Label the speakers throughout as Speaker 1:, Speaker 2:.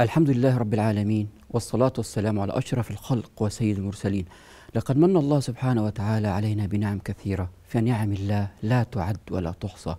Speaker 1: الحمد لله رب العالمين والصلاة والسلام على أشرف الخلق وسيد المرسلين لقد من الله سبحانه وتعالى علينا بنعم كثيرة فنعم الله لا تعد ولا تحصى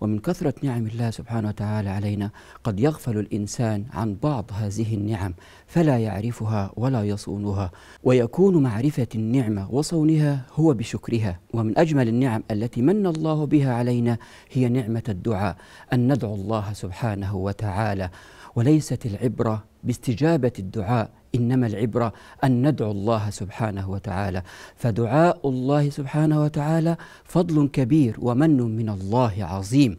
Speaker 1: ومن كثرة نعم الله سبحانه وتعالى علينا قد يغفل الإنسان عن بعض هذه النعم فلا يعرفها ولا يصونها ويكون معرفة النعمة وصونها هو بشكرها ومن أجمل النعم التي من الله بها علينا هي نعمة الدعاء أن ندعو الله سبحانه وتعالى وليست العبرة باستجابة الدعاء إنما العبرة أن ندعو الله سبحانه وتعالى فدعاء الله سبحانه وتعالى فضل كبير ومن من الله عظيم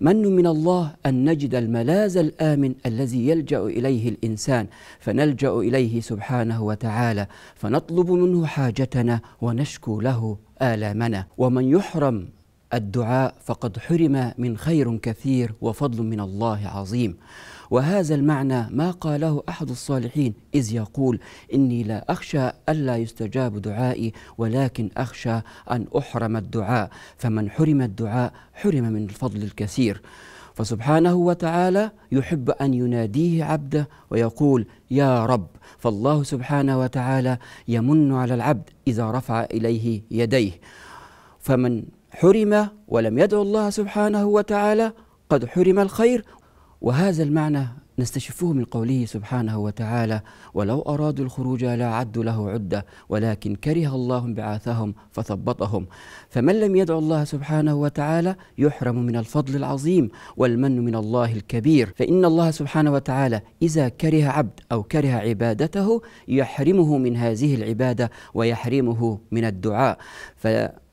Speaker 1: من من الله أن نجد الملاذ الآمن الذي يلجأ إليه الإنسان فنلجأ إليه سبحانه وتعالى فنطلب منه حاجتنا ونشكو له آلامنا ومن يحرم الدعاء فقد حرم من خير كثير وفضل من الله عظيم وهذا المعنى ما قاله احد الصالحين اذ يقول اني لا اخشى الا يستجاب دعائي ولكن اخشى ان احرم الدعاء فمن حرم الدعاء حرم من الفضل الكثير فسبحانه وتعالى يحب ان يناديه عبده ويقول يا رب فالله سبحانه وتعالى يمن على العبد اذا رفع اليه يديه فمن حرم ولم يدعو الله سبحانه وتعالى قد حرم الخير وهذا المعنى نستشفه من قوله سبحانه وتعالى ولو أرادوا الخروج عد له عدة ولكن كره الله بعاثهم فثبطهم فمن لم يدع الله سبحانه وتعالى يحرم من الفضل العظيم والمن من الله الكبير فإن الله سبحانه وتعالى إذا كره عبد أو كره عبادته يحرمه من هذه العبادة ويحرمه من الدعاء ف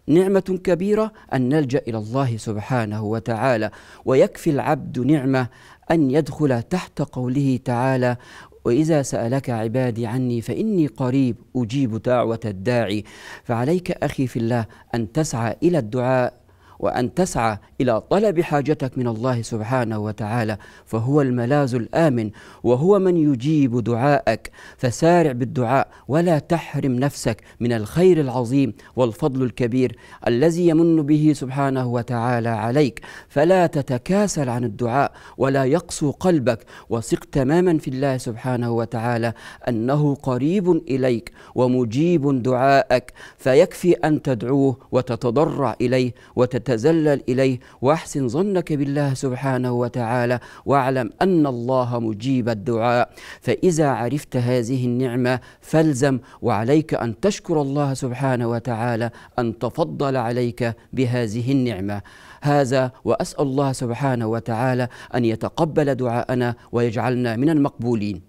Speaker 1: نعمة كبيرة أن نلجأ إلى الله سبحانه وتعالى ويكفي العبد نعمة أن يدخل تحت قوله تعالى وإذا سألك عبادي عني فإني قريب أجيب دعوة الداعي فعليك أخي في الله أن تسعى إلى الدعاء وأن تسعى إلى طلب حاجتك من الله سبحانه وتعالى فهو الملاذ الآمن وهو من يجيب دعاءك فسارع بالدعاء ولا تحرم نفسك من الخير العظيم والفضل الكبير الذي يمن به سبحانه وتعالى عليك فلا تتكاسل عن الدعاء ولا يقسو قلبك وثق تماما في الله سبحانه وتعالى أنه قريب إليك ومجيب دعائك فيكفي أن تدعوه وتتضرع إليه وتت تذلل إليه وأحسن ظنك بالله سبحانه وتعالى واعلم أن الله مجيب الدعاء فإذا عرفت هذه النعمة فالزم وعليك أن تشكر الله سبحانه وتعالى أن تفضل عليك بهذه النعمة هذا وأسأل الله سبحانه وتعالى أن يتقبل دعاءنا ويجعلنا من المقبولين